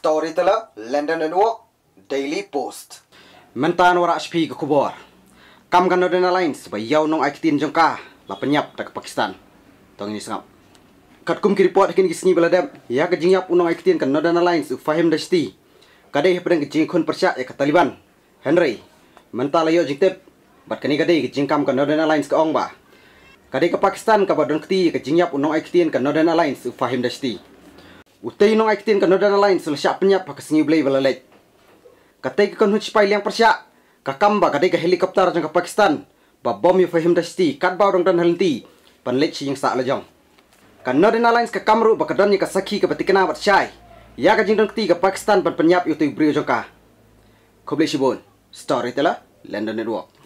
storyteller London and Walk Daily Post. Mentan orang Ashpi ke Kubor. Kam kan ada lain sebab yau nong aktin jengka la penyap tak Pakistan. Tong ini sangat. Kat kum ki report kini kisni beladap. Ya kejing yap unong aktin kan ada lain sebab faham dah sti. Kadai hepen kejing kon persia ya kat Taliban. Henry. Mentan layo jengtep. Bat kini kadai kejing kam kan ada kan lain sebab ong ba. Kadai ke Pakistan kapa don keti kejing yap unong aktin kan ada lain sebab faham dah sti. Utai nong aktin kan noda lain selesa penyap pakai sini beli balalek. Katai ke kan hujpai liang persia. Kakamba katai ke helikopter jang ke Pakistan. Ba bom yu fahim dasti kat bau dong dan helenti. Pan lek si yang sa alajong. Kan noda na lain ke kamru ba kadonya ke saki ke batik kenawat syai. Ya ke jingdong ti ke Pakistan pan penyap yu tuyuk beri ujongka. Kau beli shibun. Storyteller. London Network.